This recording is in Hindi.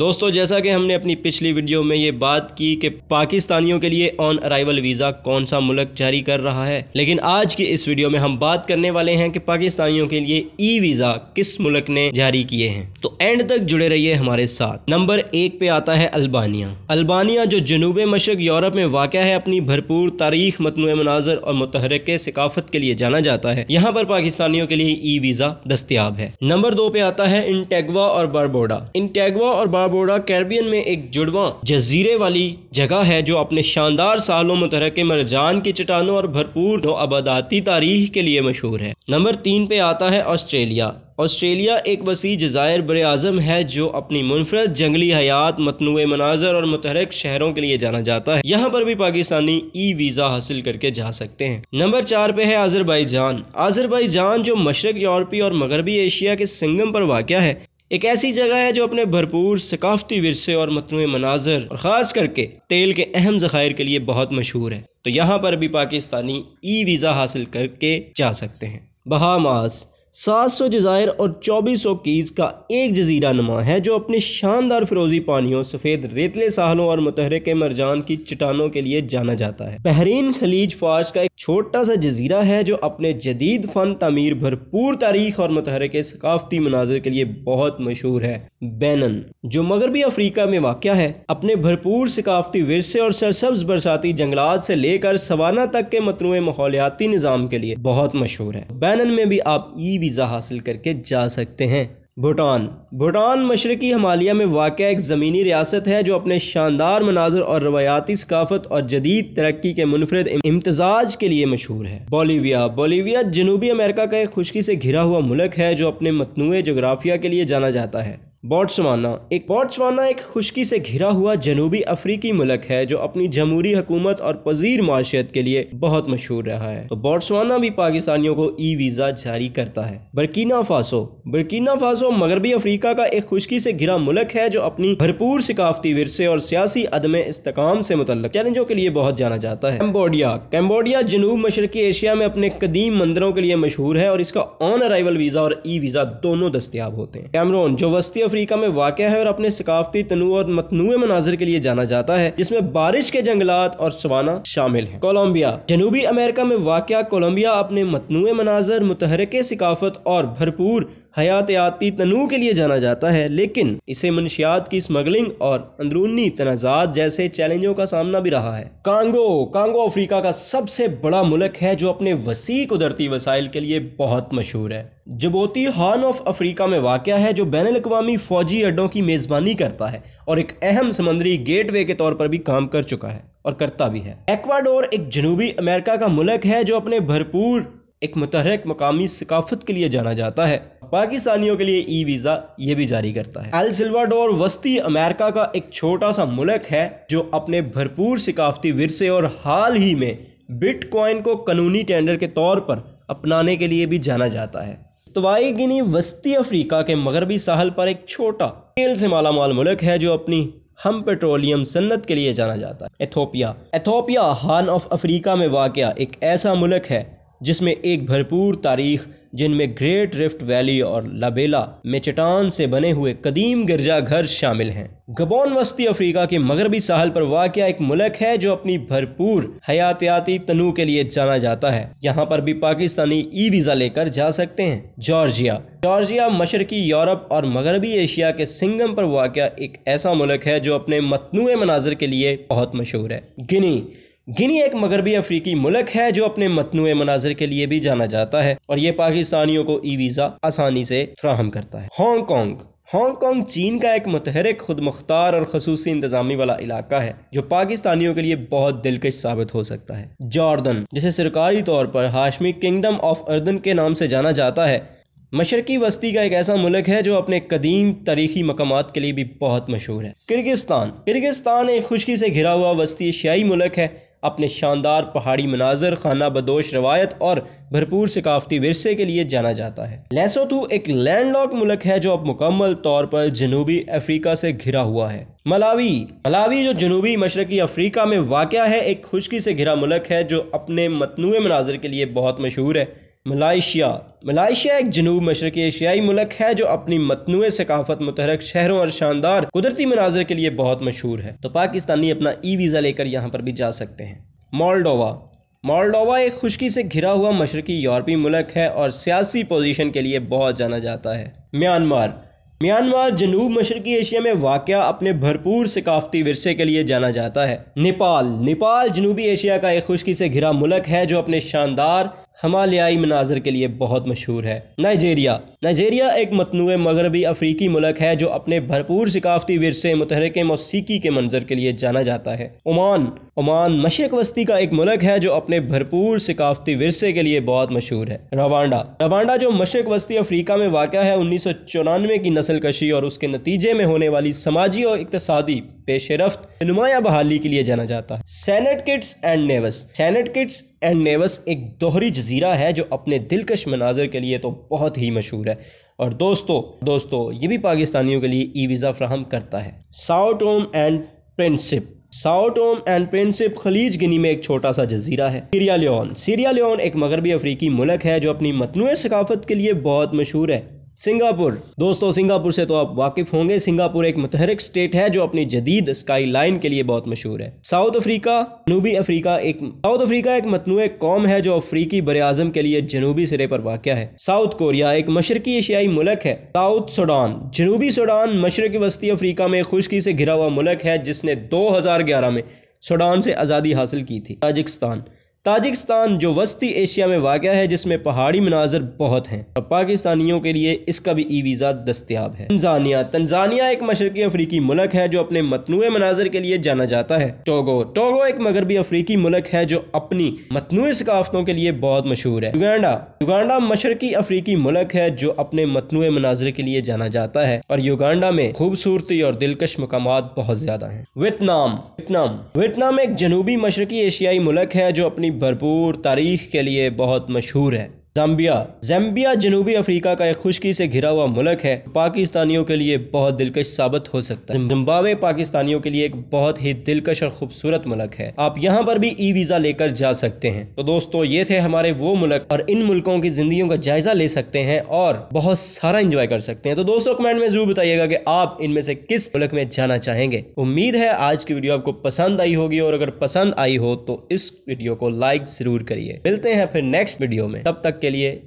दोस्तों जैसा कि हमने अपनी पिछली वीडियो में ये बात की कि पाकिस्तानियों के लिए ऑन अराइवल वीज़ा कौन सा मुल्क जारी कर रहा है लेकिन आज की इस वीडियो में हम बात करने वाले हैं कि पाकिस्तानियों के लिए ई वीज़ा किस मुल्क ने जारी किए हैं तो एंड तक जुड़े रहिए हमारे साथ नंबर एक पे आता है अल्बानिया अल्बानिया जो जनूब मशरक यूरोप में वाक़ है अपनी भरपूर तारीख मतनु मनाजर और मतहरक सकाफत के लिए जाना जाता है यहाँ पर पाकिस्तानियों के लिए ई वीज़ा दस्तियाब है नंबर दो पे आता है इंटेगवा और बारबोडा इंटेगवा और बोरा कैरबियन में एक जुड़वा जजीरे वाली जगह है जो अपने शानदार सालों मुतरक मरजान की चट्टानों और भरपूर आबादाती तारीख के लिए मशहूर है नंबर तीन पे आता है ऑस्ट्रेलिया ऑस्ट्रेलिया एक वसी जजायर बर आजम है जो अपनी मुनफरद जंगली हयात मतनू मनाजर और मुतहरक शहरों के लिए जाना जाता है यहाँ पर भी पाकिस्तानी ई वीज़ा हासिल करके जा सकते हैं नंबर चार पे है आजरबाई जान आजरबाई जान जो मशरक यूरोपी और मगरबी एशिया के संगम पर वाक़ है एक ऐसी जगह है जो अपने भरपूर सकाफती विरसे और मतनु मनाजर और ख़ास करके तेल के अहम ज़खायर के लिए बहुत मशहूर है तो यहाँ पर भी पाकिस्तानी ई वीज़ा हासिल करके जा सकते हैं बहामास सात सौ जज़ायर और चौबीस सौ कीज़ का एक जजीरा नुमा है जो अपने शानदार फिरोजी पानियों सफ़ेद रेतले साहलों और के मरजान की चटानों के लिए जाना जाता है बहरीन खलीज फार्स का एक छोटा सा जजीरा है जो अपने जदीद फ़न तमीर भरपूर तारीख और के सकाफती मनाजर के लिए बहुत मशहूर है बैनन जो मगरबी अफ्रीका में वाक़ है अपने भरपूर सकाफती वरसे और सरसब्ज बरसाती जंगलात से लेकर सवाना तक के मतनू माहौलियाती निज़ाम के लिए बहुत मशहूर है बैनन में भी आप ई वीज़ा हासिल करके जा सकते हैं भूटान भूटान मशरकी हमालिया में वाक़ एक ज़मीनी रियासत है जो अपने शानदार मनाजर और रवायाती सकाफत और जदीद तरक्की के मुनफरद इम्तजाज के लिए मशहूर है बोलीविया बोलीविया जनूबी अमेरिका का एक खुशकी से घिरा हुआ मुल्क है जो अपने मतनू जोग्राफिया के लिए जाना जाता है बॉट्सवाना एक बॉट्सवाना एक खुशकी से घिरा हुआ जनूबी अफ्रीकी मुल्क है जो अपनी जमहूरी हुकूमत और पजीर माशियत के लिए बहुत मशहूर रहा है तो बॉट्सवाना भी पाकिस्तानियों को ई वीज़ा जारी करता है बर्कीना फासो बर्कीना फासो मगरबी अफ्रीका का एक खुशकी से घिरा मुल्क है जो अपनी भरपूर सकाफती विरसे और सियासी अदम इसकाम से मुतल चैलेंजों के लिए बहुत जाना जाता है कम्बोडिया कम्बोडिया जनूब मशरकी एशिया में अपने कदीम मंदिरों के लिए मशहूर है और इसका ऑन अराइवल वीज़ा और ई वीज़ा दोनों दस्तियाब होते हैं कैमरोन जो वस्ती अफ्रीका में वाक़ है और अपने सकाफती तनु और मतनु मनाजर के लिए जाना जाता है जिसमें बारिश के जंगलात और सवाना शामिल है कोलम्बिया जनूबी अमेरिका में वाक़ कोलम्बिया अपने मतनु मनाजर मुतहरक सकाफत और भरपूर हयातियाती तनु के लिए जाना जाता है लेकिन इसे मनशियात की स्मगलिंग और अंदरूनी तनाजात जैसे चैलेंजों का सामना भी रहा है कांगो कांगो अफ्रीका का सबसे बड़ा मुल्क है जो अपने वसी कुदरती वसाइल के लिए बहुत मशहूर है जबोती हॉर्न ऑफ अफ्रीका में वाक़ है जो बैन अवी फ़ौजी अड्डों की मेज़बानी करता है और एक अहम समंदरी गेटवे के तौर पर भी काम कर चुका है और करता भी है एक्वाडोर एक जनूबी अमेरिका का मुल्क है जो अपने भरपूर एक मतहरक मकामी सकाफत के लिए जाना जाता है पाकिस्तानियों के लिए ई वीज़ा ये भी जारी करता है एल सिल्वाडोर वस्ती अमेरिका का एक छोटा सा मुल्क है जो अपने भरपूर सकाफती वरसे और हाल ही में बिटकॉइन को कानूनी टेंडर के तौर पर अपनाने के लिए भी जाना जाता है तवाई गिनी वस्ती अफ्रीका के मगरबी साहल पर एक छोटा तेल से मालामाल मुल्क है जो अपनी हम पेट्रोलियम सन्नत के लिए जाना जाता है Ethiopia Ethiopia Horn of Africa में वाक़ एक ऐसा मुल्क है जिसमें एक भरपूर तारीख जिनमें ग्रेट रिफ्ट वैली और लबेला में चटान से बने हुए कदीम गिरजाघर शामिल हैं गबोन वस्ती अफ्रीका के मगरबी साहल पर वाक़ एक मुलक है जो अपनी भरपूर हयातियाती तनु के लिए जाना जाता है यहाँ पर भी पाकिस्तानी ई वीज़ा लेकर जा सकते हैं जॉर्जिया जॉर्जिया मशरकी यूरोप और मगरबी एशिया के सिंगम पर वाक़ एक ऐसा मुलक है जो अपने मतनू मनाजर के लिए बहुत मशहूर है गिनी गिनी एक मगरबी अफ्रीकी मुल्क है जो अपने मतनु मनाजर के लिए भी जाना जाता है और यह पाकिस्तानियों को ई वीज़ा आसानी से फ्राहम करता है हांगकॉन्ग हांगकॉन्ग चीन का एक मतहरक खुद मुख्तार और खसूस इंतजामी वाला इलाका है जो पाकिस्तानियों के लिए बहुत दिलकश साबित हो सकता है जॉर्दन जिसे सरकारी तौर पर हाशमी किंगडम ऑफ अर्दन के नाम से जाना जाता है मशरकी वस्ती का एक ऐसा मुल्क है जो अपने कदीम तारीखी मकाम के लिए भी बहुत मशहूर है किर्गिस्तान किर्गिस्तान एक खुशकी से घिरा हुआ वस्ती एशियाई मुल्क है अपने शानदार पहाड़ी मनाजर खाना बदोश रवायत और भरपूर सकाफती वरसे के लिए जाना जाता है लेसोथ एक लैंडलॉक मुल्क है जो अब मुकम्मल तौर पर जनूबी अफ्रीका से घिरा हुआ है मलावी मलावी जो जनूबी मशरकी अफ्रीका में वाक़ है एक खुशकी से घिरा मुल्क है जो अपने मतनू मनाजर के लिए बहुत मशहूर है मलाइशिया मलाइशिया एक जनूब मशरक़ एशियाई मुल्क है जो अपनी मतनू सकाफत मुतहरक शहरों और शानदार कुदरती मनाजर के लिए बहुत मशहूर है तो पाकिस्तानी अपना ई वीज़ा लेकर यहाँ पर भी जा सकते हैं मॉलडोवा मॉलडोवा एक खुशकी से घिरा हुआ मशरकी यूरोपी मुल्क है और सियासी पोजीशन के लिए बहुत जाना जाता है म्यांमार म्यांमार जनूब मशरकी एशिया में वाक़ अपने भरपूर सकाफती वरसे के लिए जाना जाता है नेपाल नेपाल जनूबी एशिया का एक खुशकी से घिरा मुल्क है जो अपने शानदार हमालियाई मनाजर के लिए बहुत मशहूर है नाइजेरिया नाइजेरिया एक मतनू मगरबी अफ्रीकी मुल्क है जो अपने भरपूर सकाफती वरसे मुतहरक मौसीकी के मंजर के लिए जाना जाता है ओमान ओमान मशरक वस्ती का एक मुल्क है जो अपने भरपूर सकाफती वरसे के लिए बहुत मशहूर है रवांडा रवांडा जो मशरक वस्ती अफ्रीका में वाक़ है उन्नीस सौ चौरानवे की नस्लकशी और उसके नतीजे में होने वाली समाजी और इकतदी पेश रफ्त नुमाया बहाली के लिए जाना जाता है Saint Kitts and Nevis Saint Kitts and Nevis एक दोहरी जजीरा है जो अपने दिलकश मनाजर के लिए तो बहुत ही मशहूर है और दोस्तों दोस्तों ये भी पाकिस्तानियों के लिए ई वीज़ा फ्राहम करता है Sao Tome and Principe Sao Tome and Principe खलीज गिनी में एक छोटा सा जजीरा है सीरिया लियोन सीरिया लियोन एक मगरबी अफ्रीकी मुल्क है जो अपनी मतनू सकाफत के लिए बहुत मशहूर है सिंगापुर दोस्तों सिंगापुर से तो आप वाकिफ होंगे सिंगापुर एक मुतहरक स्टेट है जो अपनी जदीद स्काई लाइन के लिए बहुत मशहूर है साउथ अफ्रीका जनूबी अफ्रीका एक साउथ अफ्रीका एक मतनू कौम है जो अफ्रीकी बर आजम के लिए जनूबी सिरे पर वाक़ है साउथ कोरिया एक मशरकी एशियाई मुल्क है साउथ सूडान जनूबी सूडान मशरक वस्ती अफ्रीका में खुशकी से घिरा हुआ मुल्क है जिसने दो हजार ग्यारह में सूडान से आज़ादी हासिल की थी ताजिकिस्तान ताजिकस्तान जो वस्ती एशिया में वाक़ है जिसमें पहाड़ी मनाजर बहुत हैं और पाकिस्तानियों के लिए इसका भी ई वीज़ा दस्तियाब है तंजानिया तंजानिया एक मशरकी अफ्रीकी मुल्क है जो अपने मतनु मनाजर के लिए जाना जाता है टोगो टोगो एक मगरबी अफ्रीकी मुल्क है जो अपनी मतनु सकाफतों के लिए बहुत मशहूर है युगांडा युगांडा मशरकी अफ्रीकी मुल्क है जो अपने मतनु मनाजर के लिए जाना जाता है और युगांडा में खूबसूरती और दिलकश मकाम बहुत ज्यादा है वियतनाम वियतनाम वियतनाम एक जनूबी मशरकी एशियाई मुल्क है जो अपनी अपनी भरपूर तारीख़ के लिए बहुत मशहूर है जाम्बिया जैम्बिया जनूबी अफ्रीका का एक खुशकी से घिरा हुआ मुल्क है पाकिस्तानियों के लिए बहुत दिलकश साबित हो सकता है जिम्बावे पाकिस्तानियों के लिए एक बहुत ही दिलकश और खूबसूरत मुल्क है आप यहाँ पर भी ई वीजा लेकर जा सकते हैं तो दोस्तों ये थे हमारे वो मुल्क और इन मुल्कों की जिंदगी का जायजा ले सकते हैं और बहुत सारा इंजॉय कर सकते हैं तो दोस्तों कमेंट में जरूर बताइएगा की आप इनमें से किस मुल्क में जाना चाहेंगे उम्मीद है आज की वीडियो आपको पसंद आई होगी और अगर पसंद आई हो तो इस वीडियो को लाइक जरूर करिए मिलते हैं फिर नेक्स्ट वीडियो में तब तक के लिए